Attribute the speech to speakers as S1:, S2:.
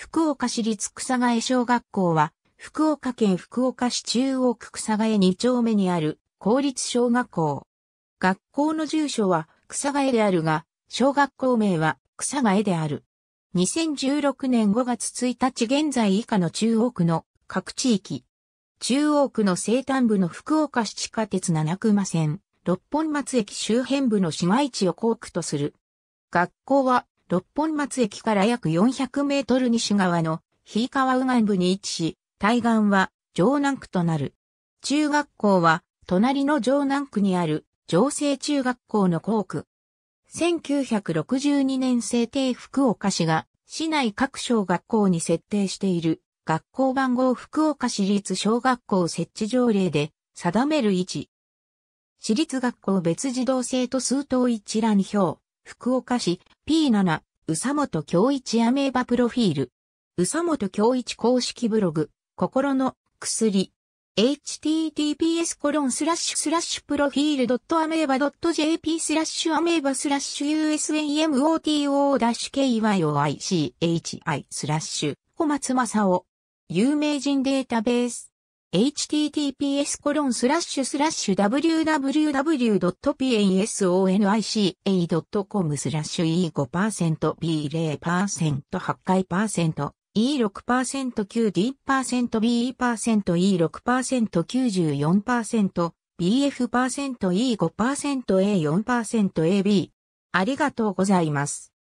S1: 福岡市立草ヶ江小学校は、福岡県福岡市中央区草ヶ江2丁目にある公立小学校。学校の住所は草ヶ江であるが、小学校名は草ヶ江である。2016年5月1日現在以下の中央区の各地域。中央区の西端部の福岡市地下鉄七熊線、六本松駅周辺部の市街地を校区とする。学校は六本松駅から約400メートル西側の日川右岸部に位置し、対岸は城南区となる。中学校は隣の城南区にある城西中学校の校区。1962年制定福岡市が市内各小学校に設定している学校番号福岡市立小学校設置条例で定める位置。私立学校別児童生徒数等一覧表、福岡市 P7 宇佐本京一アメーバプロフィール。宇佐本京一公式ブログ、心の薬。https コロンスラッシュスラッシュプロフィールドットアメーバドット JP スラッシュアメーバスラッシュ USAMOTO-KYOICHI スラッシュ小松正夫有名人データベース https コロンスラッシュスラッシュ www.pansonic.com スラッシュ e5%b0% 8回 e 6 9 d b e 6 9 4 BF%E5%A4%AB ありがとうございます。